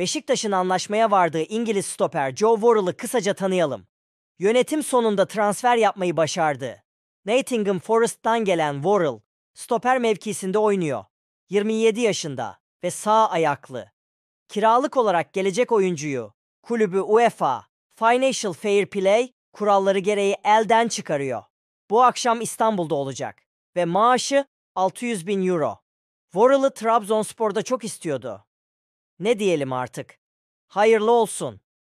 Beşiktaş'ın anlaşmaya vardığı İngiliz stoper Joe Worrell'ı kısaca tanıyalım. Yönetim sonunda transfer yapmayı başardı. Nottingham Forest'tan gelen Worrell, stoper mevkisinde oynuyor. 27 yaşında ve sağ ayaklı. Kiralık olarak gelecek oyuncuyu kulübü UEFA Financial Fair Play kuralları gereği elden çıkarıyor. Bu akşam İstanbul'da olacak ve maaşı 600 bin euro. Worrell'ı Trabzonspor'da çok istiyordu ne diyelim artık? Hayırlı olsun.